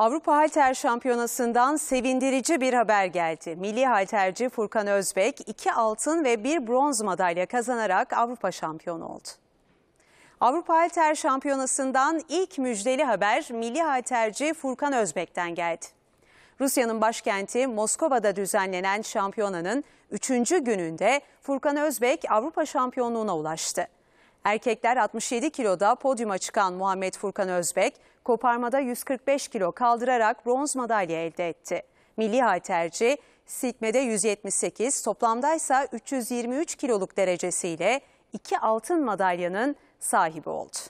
Avrupa Halter Şampiyonası'ndan sevindirici bir haber geldi. Milli halterci Furkan Özbek iki altın ve bir bronz madalya kazanarak Avrupa şampiyonu oldu. Avrupa Halter Şampiyonası'ndan ilk müjdeli haber milli halterci Furkan Özbek'ten geldi. Rusya'nın başkenti Moskova'da düzenlenen şampiyonanın 3. gününde Furkan Özbek Avrupa şampiyonluğuna ulaştı. Erkekler 67 kiloda podyuma çıkan Muhammed Furkan Özbek, koparmada 145 kilo kaldırarak bronz madalya elde etti. Milli halterci silkmede 178, toplamda ise 323 kiloluk derecesiyle iki altın madalyanın sahibi oldu.